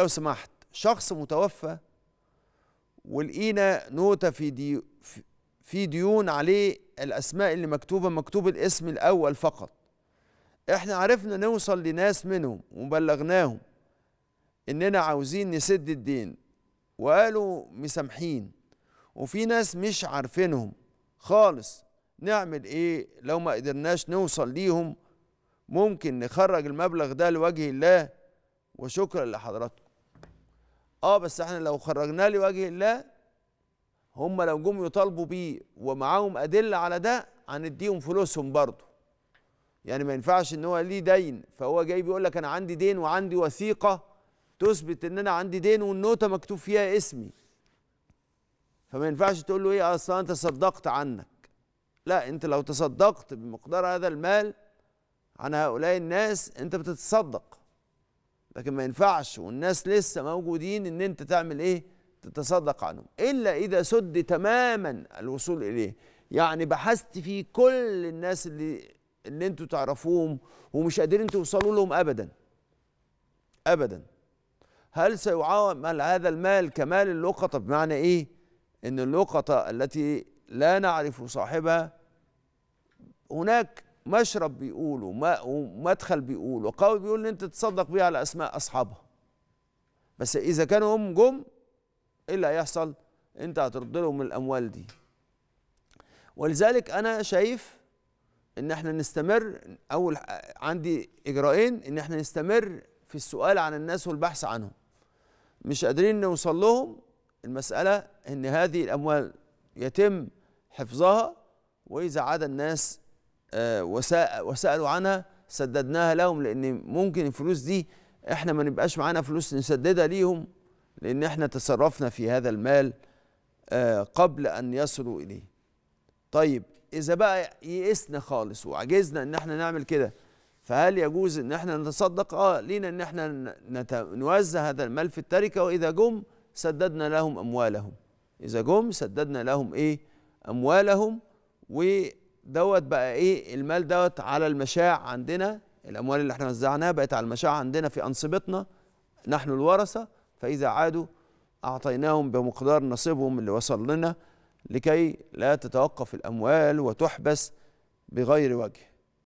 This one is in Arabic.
لو سمحت شخص متوفى ولقينا نوتة في دي في ديون عليه الأسماء اللي مكتوبة مكتوب الاسم الأول فقط احنا عرفنا نوصل لناس منهم وبلغناهم اننا عاوزين نسد الدين وقالوا مسامحين وفي ناس مش عارفينهم خالص نعمل ايه لو ما قدرناش نوصل ليهم ممكن نخرج المبلغ ده لوجه الله وشكرا لحضراتكم اه بس احنا لو خرجناه لوجه الله هم لو جم يطالبوا بيه ومعاهم ادله على ده هنديهم فلوسهم برضه يعني ما ينفعش ان هو ليه دين فهو جاي بيقول لك انا عندي دين وعندي وثيقه تثبت ان انا عندي دين والنوته مكتوب فيها اسمي فما ينفعش تقول له ايه اصلا انت صدقت عنك لا انت لو تصدقت بمقدار هذا المال عن هؤلاء الناس انت بتتصدق لكن ما ينفعش والناس لسه موجودين ان انت تعمل ايه تتصدق عنهم الا اذا سد تماما الوصول اليه يعني بحثت في كل الناس اللي اللي انتوا تعرفوهم ومش قادرين توصلوا لهم ابدا ابدا هل سيعامل هذا المال كمال اللقطه بمعنى ايه ان اللقطه التي لا نعرف صاحبها هناك مشرب بيقولوا ومدخل بيقولوا قوي بيقول ان انت تصدق بيه على اسماء اصحابها بس اذا كانوا هم جم ايه اللي هيحصل انت هترد لهم الاموال دي ولذلك انا شايف ان احنا نستمر اول عندي اجراءين ان احنا نستمر في السؤال عن الناس والبحث عنهم مش قادرين نوصل لهم المساله ان هذه الاموال يتم حفظها واذا عاد الناس آه، وسالوا عنها سددناها لهم لان ممكن الفلوس دي احنا ما نبقاش معانا فلوس نسددها ليهم لان احنا تصرفنا في هذا المال آه، قبل ان يصلوا اليه طيب اذا بقى يئسنا خالص وعجزنا ان احنا نعمل كده فهل يجوز ان احنا نتصدق اه لينا ان احنا نت... نوزع هذا المال في التركه واذا جم سددنا لهم اموالهم اذا جم سددنا لهم ايه اموالهم و دوت بقى ايه المال دوت على المشاع عندنا الاموال اللي احنا وزعناها بقت على المشاع عندنا في انصبتنا نحن الورثه فاذا عادوا اعطيناهم بمقدار نصيبهم اللي وصل لنا لكي لا تتوقف الاموال وتحبس بغير وجه